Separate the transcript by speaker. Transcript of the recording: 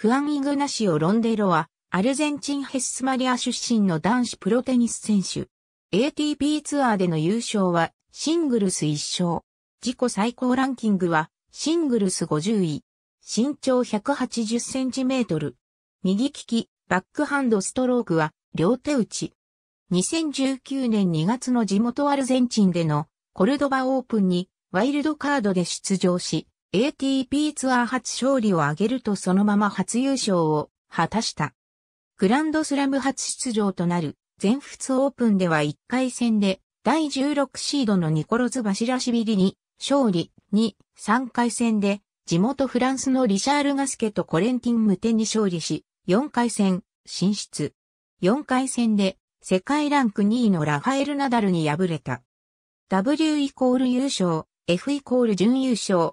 Speaker 1: フアン・イグナシオ・ロンデロは、アルゼンチン・ヘスマリア出身の男子プロテニス選手。ATP ツアーでの優勝は、シングルス1勝。自己最高ランキングは、シングルス50位。身長180センチメートル。右利き、バックハンドストロークは、両手打ち。2019年2月の地元アルゼンチンでのコルドバオープンにワイルドカードで出場し、ATP ツアー初勝利を挙げるとそのまま初優勝を果たした。グランドスラム初出場となる全仏オープンでは1回戦で第16シードのニコロズ・バシラシビリに勝利に3回戦で地元フランスのリシャール・ガスケとコレンティン・ムテに勝利し、4回戦進出。4回戦で世界ランク2位のラファエル・ナダルに敗れた。W イコール優勝、F イコール準優勝、